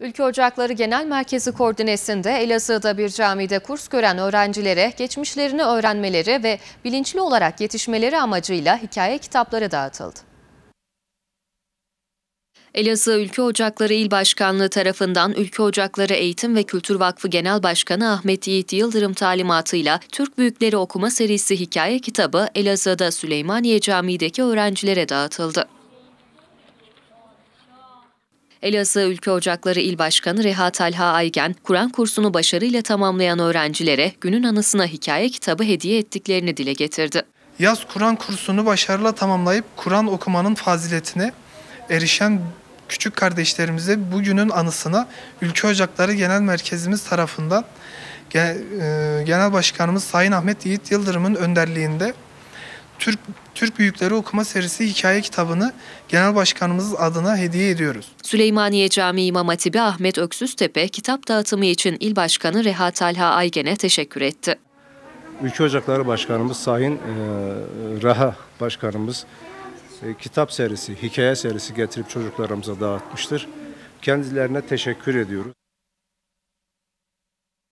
Ülke Ocakları Genel Merkezi koordinesinde Elazığ'da bir camide kurs gören öğrencilere geçmişlerini öğrenmeleri ve bilinçli olarak yetişmeleri amacıyla hikaye kitapları dağıtıldı. Elazığ Ülke Ocakları İl Başkanlığı tarafından Ülke Ocakları Eğitim ve Kültür Vakfı Genel Başkanı Ahmet Yiğit Yıldırım talimatıyla Türk Büyükleri Okuma Serisi Hikaye kitabı Elazığ'da Süleymaniye Camii'deki öğrencilere dağıtıldı. Elazığ Ülke Ocakları İl Başkanı Reha Talha Aygen, Kur'an kursunu başarıyla tamamlayan öğrencilere günün anısına hikaye kitabı hediye ettiklerini dile getirdi. Yaz Kur'an kursunu başarıyla tamamlayıp Kur'an okumanın faziletine erişen küçük kardeşlerimize bugünün anısına Ülke Ocakları Genel Merkezimiz tarafından e, Genel Başkanımız Sayın Ahmet Yiğit Yıldırım'ın önderliğinde Türk Türk Büyükleri Okuma serisi hikaye kitabını Genel Başkanımız adına hediye ediyoruz. Süleymaniye Camii İmam Hatibi Ahmet Öksüztepe kitap dağıtımı için İl Başkanı Reha Talha Aygen'e teşekkür etti. Ülke Ocakları Başkanımız Sayın e, Raha Başkanımız e, kitap serisi, hikaye serisi getirip çocuklarımıza dağıtmıştır. Kendilerine teşekkür ediyoruz.